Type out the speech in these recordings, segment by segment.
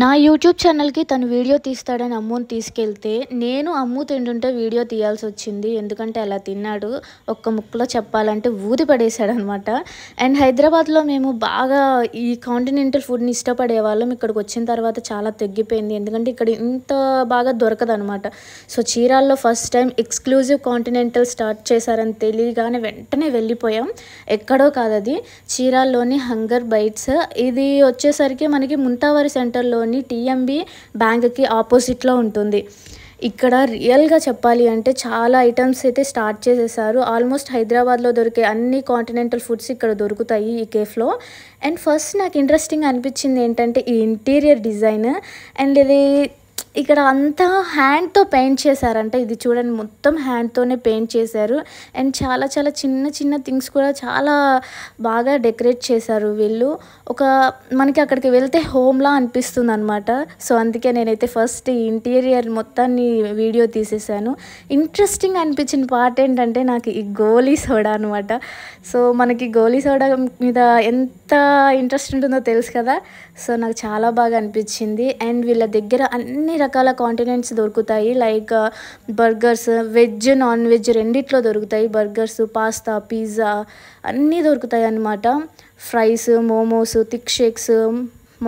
నా యూట్యూబ్ ఛానల్కి తను వీడియో తీస్తాడని అమ్ముని తీసుకెళ్తే నేను అమ్ము తింటుంటే వీడియో తీయాల్సి వచ్చింది ఎందుకంటే అలా తిన్నాడు ఒక్క ముక్కలో చెప్పాలంటే ఊది పడేశాడనమాట అండ్ హైదరాబాద్లో మేము బాగా ఈ కాంటినెంటల్ ఫుడ్ని ఇష్టపడే వాళ్ళం ఇక్కడికి వచ్చిన తర్వాత చాలా తగ్గిపోయింది ఎందుకంటే ఇక్కడ ఇంత బాగా దొరకదనమాట సో చీరాల్లో first time exclusive continental start చేశారని తెలియగానే వెంటనే వెళ్ళిపోయాం ఎక్కడో కాదు అది చీరాల్లోని హంగర్ బైట్స్ ఇది వచ్చేసరికి మనకి ముంతావరి సెంటర్లో నగరంలోని టిఎంబి బ్యాంక్కి ఆపోజిట్లో ఉంటుంది ఇక్కడ రియల్గా చెప్పాలి అంటే చాలా ఐటమ్స్ అయితే స్టార్ట్ చేసేసారు ఆల్మోస్ట్ హైదరాబాద్లో దొరికే అన్ని కాంటినెంటల్ ఫుడ్స్ ఇక్కడ దొరుకుతాయి ఈ కేఫ్లో అండ్ ఫస్ట్ నాకు ఇంట్రెస్టింగ్ అనిపించింది ఏంటంటే ఈ ఇంటీరియర్ డిజైన్ అండ్ ఇది ఇక్కడ అంతా హ్యాండ్తో పెయింట్ చేశారంట ఇది చూడండి మొత్తం హ్యాండ్తోనే పెయింట్ చేశారు అండ్ చాలా చాలా చిన్న చిన్న థింగ్స్ కూడా చాలా బాగా డెకరేట్ చేశారు వీళ్ళు ఒక మనకి అక్కడికి వెళ్తే హోమ్లా అనిపిస్తుంది అనమాట సో అందుకే నేనైతే ఫస్ట్ ఇంటీరియర్ మొత్తాన్ని వీడియో తీసేసాను ఇంట్రెస్టింగ్ అనిపించిన పార్ట్ ఏంటంటే నాకు ఈ గోలీ సోడా అనమాట సో మనకి గోలీ సోడా మీద ఎంత ఇంట్రెస్ట్ ఉంటుందో తెలుసు కదా సో నాకు చాలా బాగా అనిపించింది అండ్ వీళ్ళ దగ్గర అన్ని రకాల కాంటినెంట్స్ దొరుకుతాయి like burgers veg non veg రెండిట్లో దొరుకుతాయి బర్గర్స్ పాస్తా పిజ్జా అన్నీ దొరుకుతాయి అన్నమాట fries momos thick shakes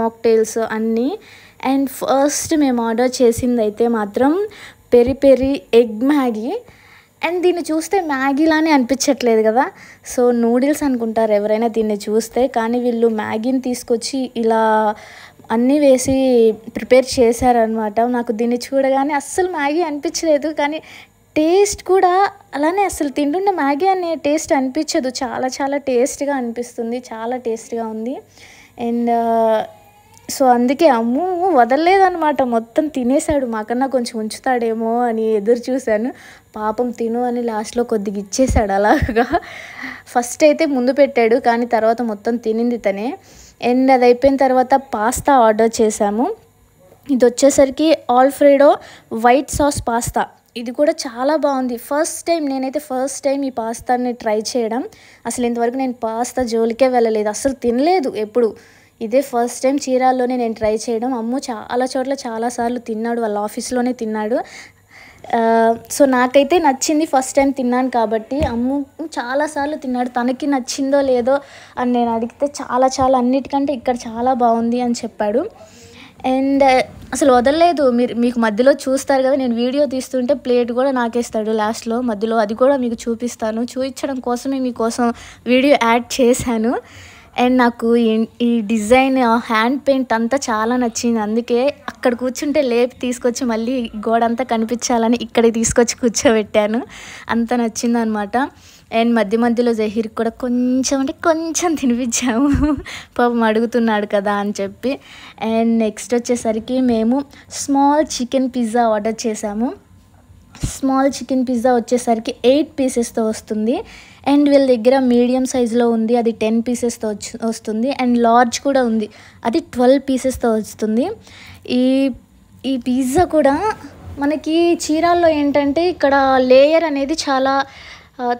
mocktails అన్నీ అండ్ ఫస్ట్ మేము ఆర్డర్ చేసింది అయితే మాత్రం peri peri egg Maggi and దీన్ని చూస్తే మ్యాగీలానే అనిపించట్లేదు కదా సో నూడిల్స్ అనుకుంటారు ఎవరైనా దీన్ని చూస్తే కానీ వీళ్ళు మ్యాగీని తీసుకొచ్చి ఇలా అన్నీ వేసి ప్రిపేర్ చేశారనమాట నాకు దీన్ని చూడగానే అస్సలు మ్యాగీ అనిపించలేదు కానీ టేస్ట్ కూడా అలానే అసలు తింటున్న మ్యాగీ అనే టేస్ట్ అనిపించదు చాలా చాలా టేస్ట్గా అనిపిస్తుంది చాలా టేస్ట్గా ఉంది అండ్ సో అందుకే అమ్ము వదలలేదనమాట మొత్తం తినేశాడు మాకన్నా కొంచెం ఉంచుతాడేమో అని ఎదురు చూశాను పాపం తిను అని లాస్ట్లో కొద్దిగా ఇచ్చేశాడు అలాగా ఫస్ట్ అయితే ముందు పెట్టాడు కానీ తర్వాత మొత్తం తినింది తనే అండ్ అది అయిపోయిన తర్వాత పాస్తా ఆర్డర్ చేశాము ఇది వచ్చేసరికి ఆల్ఫ్రెడో వైట్ సాస్ పాస్తా ఇది కూడా చాలా బాగుంది ఫస్ట్ టైం నేనైతే ఫస్ట్ టైం ఈ పాస్తాని ట్రై చేయడం అసలు ఇంతవరకు నేను పాస్తా జోలికే వెళ్ళలేదు అసలు తినలేదు ఎప్పుడు ఇదే ఫస్ట్ టైం చీరాల్లోనే నేను ట్రై చేయడం అమ్ము చాలా చోట్ల చాలాసార్లు తిన్నాడు వాళ్ళ ఆఫీస్లోనే తిన్నాడు సో నాకైతే నచ్చింది ఫస్ట్ టైం తిన్నాను కాబట్టి అమ్ము చాలాసార్లు తిన్నాడు తనకి నచ్చిందో లేదో అని నేను అడిగితే చాలా చాలా అన్నిటికంటే ఇక్కడ చాలా బాగుంది అని చెప్పాడు అండ్ అసలు వదలలేదు మీరు మీకు మధ్యలో చూస్తారు కదా నేను వీడియో తీస్తుంటే ప్లేట్ కూడా నాకేస్తాడు లాస్ట్లో మధ్యలో అది కూడా మీకు చూపిస్తాను చూపించడం కోసమే మీకోసం వీడియో యాడ్ చేశాను అండ్ నాకు ఈ డిజైన్ హ్యాండ్ పెయింట్ అంతా చాలా నచ్చింది అందుకే అక్కడ కూర్చుంటే లేపి తీసుకొచ్చి మళ్ళీ గోడ అంతా కనిపించాలని ఇక్కడే తీసుకొచ్చి కూర్చోబెట్టాను అంత నచ్చింది అనమాట అండ్ మధ్య మధ్యలో జహీర్ కూడా కొంచెం అంటే కొంచెం తినిపించాము పాపం అడుగుతున్నాడు కదా అని చెప్పి అండ్ నెక్స్ట్ వచ్చేసరికి మేము స్మాల్ చికెన్ పిజ్జా ఆర్డర్ చేసాము స్మాల్ చికెన్ పిజ్జా వచ్చేసరికి ఎయిట్ పీసెస్తో వస్తుంది అండ్ వీళ్ళ దగ్గర మీడియం సైజులో ఉంది అది టెన్ పీసెస్తో వచ్చి వస్తుంది అండ్ లార్జ్ కూడా ఉంది అది ట్వెల్వ్ పీసెస్తో వస్తుంది ఈ ఈ పిజ్జా కూడా మనకి చీరాల్లో ఏంటంటే ఇక్కడ లేయర్ అనేది చాలా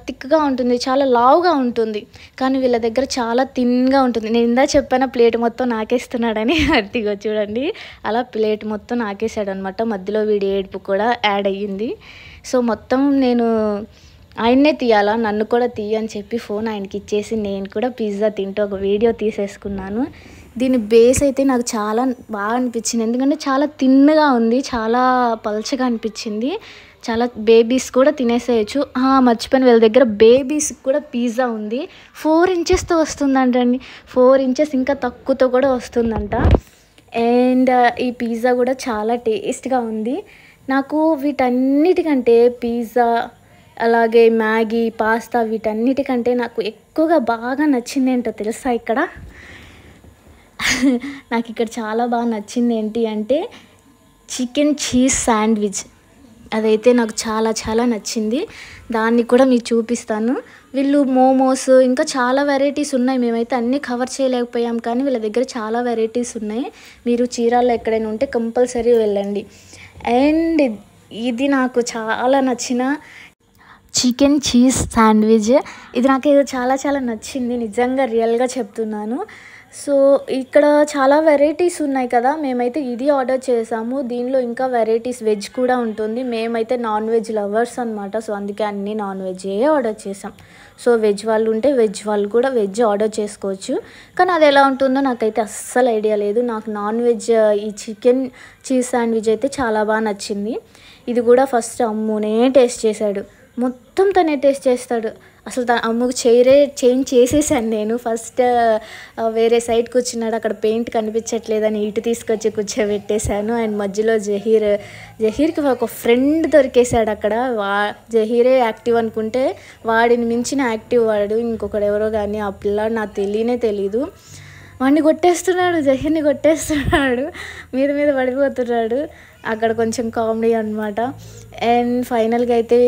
థిక్గా ఉంటుంది చాలా లావుగా ఉంటుంది కానీ వీళ్ళ దగ్గర చాలా థిన్గా ఉంటుంది నేను ఇందా చెప్పాను ప్లేట్ మొత్తం నాకేస్తున్నాడని అర్థిగా చూడండి అలా ప్లేట్ మొత్తం నాకేసాడు అనమాట మధ్యలో వీడి ఏడుపు కూడా యాడ్ అయ్యింది సో మొత్తం నేను ఆయన్నే తీయాలా నన్ను కూడా తీయని చెప్పి ఫోన్ ఆయనకి ఇచ్చేసి నేను కూడా పిజ్జా తింటూ ఒక వీడియో తీసేసుకున్నాను దీని బేస్ అయితే నాకు చాలా బాగా అనిపించింది ఎందుకంటే చాలా తిన్నగా ఉంది చాలా పలచగా అనిపించింది చాలా బేబీస్ కూడా తినేసేయచ్చు మర్చిపోయిన వీళ్ళ దగ్గర బేబీస్ కూడా పిజ్జా ఉంది ఫోర్ ఇంచెస్తో వస్తుందంటండి ఫోర్ ఇంచెస్ ఇంకా తక్కువతో కూడా వస్తుందంట అండ్ uh, ఈ పిజ్జా కూడా చాలా టేస్ట్గా ఉంది నాకు వీటన్నిటికంటే పిజ్జా అలాగే మ్యాగీ పాస్తా వీటన్నిటికంటే నాకు ఎక్కువగా బాగా నచ్చింది ఏంటో తెలుసా ఇక్కడ నాకు ఇక్కడ చాలా బాగా నచ్చింది ఏంటి అంటే చికెన్ చీజ్ శాండ్విచ్ అదైతే నాకు చాలా చాలా నచ్చింది దాన్ని కూడా మీకు చూపిస్తాను వీళ్ళు మోమోస్ ఇంకా చాలా వెరైటీస్ ఉన్నాయి మేమైతే అన్నీ కవర్ చేయలేకపోయాం కానీ వీళ్ళ దగ్గర చాలా వెరైటీస్ ఉన్నాయి మీరు చీరాల్లో ఎక్కడైనా ఉంటే కంపల్సరీ వెళ్ళండి అండ్ ఇది నాకు చాలా నచ్చిన చికెన్ చీజ్ శాండ్విచ్ ఇది నాకు ఇది చాలా చాలా నచ్చింది నిజంగా రియల్గా చెప్తున్నాను సో ఇక్కడ చాలా వెరైటీస్ ఉన్నాయి కదా మేమైతే ఇది ఆర్డర్ చేసాము దీనిలో ఇంకా వెరైటీస్ వెజ్ కూడా ఉంటుంది మేమైతే నాన్ వెజ్ లవర్స్ అనమాట సో అందుకే అన్నీ నాన్ వెజ్జే ఆర్డర్ చేసాం సో వెజ్ వాళ్ళు ఉంటే వెజ్ వాళ్ళు కూడా వెజ్ ఆర్డర్ చేసుకోవచ్చు కానీ అది ఎలా ఉంటుందో నాకైతే అస్సలు ఐడియా లేదు నాకు నాన్ వెజ్ ఈ చికెన్ చీజ్ శాండ్విచ్ అయితే చాలా బాగా నచ్చింది ఇది కూడా ఫస్ట్ అమ్మునే టేస్ట్ చేశాడు మొత్తం తనే టేస్ట్ చేస్తాడు అసలు తన అమ్మకు చైరే చేంజ్ చేసేసాను నేను ఫస్ట్ వేరే సైడ్ కూర్చున్నాడు అక్కడ పెయింట్ కనిపించట్లేదని ఇటు తీసుకొచ్చి కూర్చోబెట్టేశాను అండ్ మధ్యలో జహీర్ జహీర్కి ఒక ఫ్రెండ్ దొరికేశాడు అక్కడ వా జహీరే యాక్టివ్ అనుకుంటే వాడిని మించిన యాక్టివ్ వాడు ఎవరో కానీ ఆ పిల్లాడు నాకు తెలియనే తెలీదు వాడిని కొట్టేస్తున్నాడు జహీర్ని కొట్టేస్తున్నాడు మీద మీద పడిపోతున్నాడు అక్కడ కొంచెం కామెడీ అనమాట అండ్ ఫైనల్గా అయితే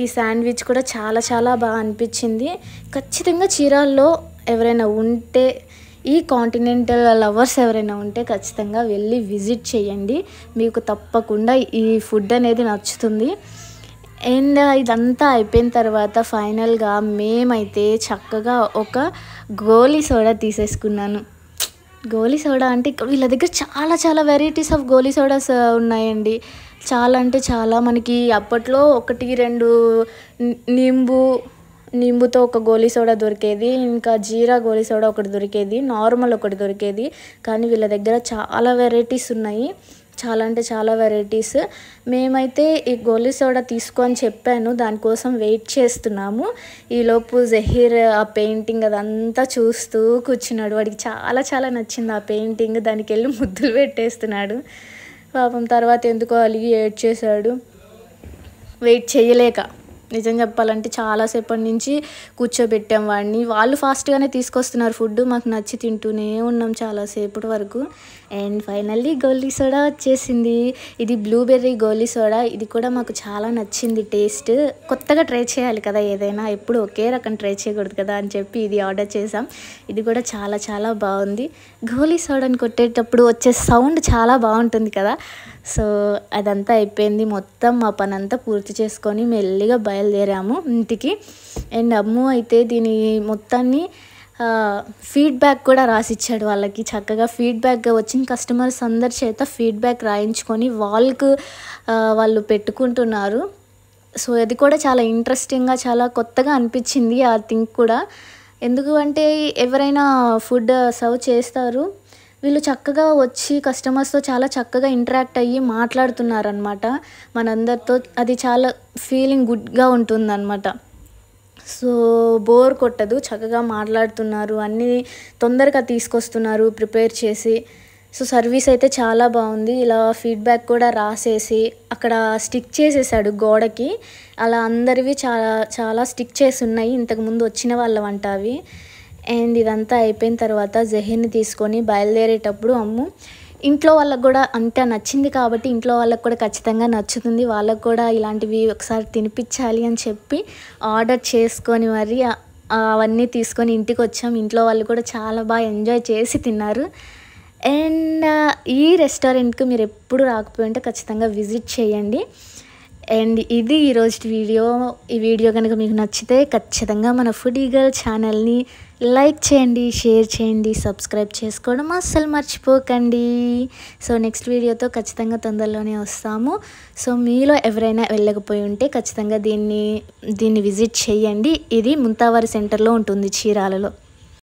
ఈ శాండ్విచ్ కూడా చాలా చాలా బాగా అనిపించింది ఖచ్చితంగా చీరాల్లో ఎవరైనా ఉంటే ఈ కాంటినెంటల్ లవర్స్ ఎవరైనా ఉంటే ఖచ్చితంగా వెళ్ళి విజిట్ చేయండి మీకు తప్పకుండా ఈ ఫుడ్ అనేది నచ్చుతుంది అండ్ ఇదంతా అయిపోయిన తర్వాత ఫైనల్గా మేమైతే చక్కగా ఒక గోలీ సోడా తీసేసుకున్నాను గోలీ సోడా అంటే వీళ్ళ దగ్గర చాలా చాలా వెరైటీస్ ఆఫ్ గోలీ సోడాస్ ఉన్నాయండి చాలా అంటే చాలా మనకి అప్పట్లో ఒకటి రెండు నింబు నింబుతో ఒక గోలీ సోడా దొరికేది ఇంకా జీరా గోలీ సోడా ఒకటి దొరికేది నార్మల్ ఒకటి దొరికేది కానీ వీళ్ళ దగ్గర చాలా వెరైటీస్ ఉన్నాయి చాలా అంటే చాలా వెరైటీస్ మేమైతే ఈ గోలీ సోడా తీసుకో అని చెప్పాను దానికోసం వెయిట్ చేస్తున్నాము ఈలోపు జహీర్ ఆ పెయింటింగ్ అదంతా చూస్తూ కూర్చున్నాడు వాడికి చాలా చాలా నచ్చింది ఆ పెయింటింగ్ దానికి వెళ్ళి ముద్దులు పెట్టేస్తున్నాడు పాపం తర్వాత ఎందుకో అలిగి ఏడ్ చేశాడు వెయిట్ చేయలేక నిజం చెప్పాలంటే చాలాసేపటి నుంచి కూర్చోబెట్టాం వాడిని వాళ్ళు ఫాస్ట్గానే తీసుకొస్తున్నారు ఫుడ్ మాకు నచ్చి తింటూనే ఉన్నాం చాలాసేపటి వరకు అండ్ ఫైనల్లీ గోలీ సోడా వచ్చేసింది ఇది బ్లూబెర్రీ గోలీ సోడా ఇది కూడా మాకు చాలా నచ్చింది టేస్ట్ కొత్తగా ట్రై చేయాలి కదా ఏదైనా ఎప్పుడు ఒకే రకం ట్రై చేయకూడదు కదా అని చెప్పి ఇది ఆర్డర్ చేసాం ఇది కూడా చాలా చాలా బాగుంది గోలీ సోడాని కొట్టేటప్పుడు వచ్చే సౌండ్ చాలా బాగుంటుంది కదా సో అదంతా అయిపోయింది మొత్తం మా పని అంతా పూర్తి చేసుకొని మెల్లిగా బయలుదేరాము ఇంటికి అండ్ అమ్ము అయితే దీని మొత్తాన్ని ఫీడ్బ్యాక్ కూడా రాసిచ్చాడు వాళ్ళకి చక్కగా ఫీడ్బ్యాక్ వచ్చిన కస్టమర్స్ అందరి చేత ఫీడ్బ్యాక్ రాయించుకొని వాళ్ళకు వాళ్ళు పెట్టుకుంటున్నారు సో అది కూడా చాలా ఇంట్రెస్టింగ్గా చాలా కొత్తగా అనిపించింది ఆ థింక్ కూడా ఎందుకు అంటే ఎవరైనా ఫుడ్ సర్వ్ చేస్తారు వీళ్ళు చక్కగా వచ్చి కస్టమర్స్తో చాలా చక్కగా ఇంటరాక్ట్ అయ్యి మాట్లాడుతున్నారనమాట మనందరితో అది చాలా ఫీలింగ్ గుడ్గా ఉంటుందన్నమాట సో బోర్ కొట్టదు చక్కగా మాట్లాడుతున్నారు అన్నీ తొందరగా తీసుకొస్తున్నారు ప్రిపేర్ చేసి సో సర్వీస్ అయితే చాలా బాగుంది ఇలా ఫీడ్బ్యాక్ కూడా రాసేసి అక్కడ స్టిక్ చేసేసాడు గోడకి అలా అందరివి చాలా చాలా స్టిక్ చేసి ఉన్నాయి ఇంతకుముందు వచ్చిన వంట అవి అండ్ ఇదంతా అయిపోయిన తర్వాత జహీర్ని తీసుకొని బయలుదేరేటప్పుడు అమ్ము ఇంట్లో వాళ్ళకు కూడా అంత నచ్చింది కాబట్టి ఇంట్లో వాళ్ళకు కూడా ఖచ్చితంగా నచ్చుతుంది వాళ్ళకు కూడా ఇలాంటివి ఒకసారి తినిపించాలి అని చెప్పి ఆర్డర్ చేసుకొని మరి అవన్నీ తీసుకొని ఇంటికి వచ్చాం ఇంట్లో వాళ్ళు కూడా చాలా బాగా ఎంజాయ్ చేసి తిన్నారు అండ్ ఈ రెస్టారెంట్కి మీరు ఎప్పుడు రాకపోయి ఉంటే ఖచ్చితంగా విజిట్ చేయండి అండ్ ఇది ఈరోజు వీడియో ఈ వీడియో కనుక మీకు నచ్చితే ఖచ్చితంగా మన ఫుడీ గర్ల్ ఛానల్ని లైక్ చేయండి షేర్ చేయండి సబ్స్క్రైబ్ చేసుకోవడం అస్సలు మర్చిపోకండి సో నెక్స్ట్ వీడియోతో ఖచ్చితంగా తొందరలోనే వస్తాము సో మీలో ఎవరైనా వెళ్ళకపోయి ఉంటే ఖచ్చితంగా దీన్ని దీన్ని విజిట్ చేయండి ఇది ముంతావారి సెంటర్లో ఉంటుంది చీరాలలో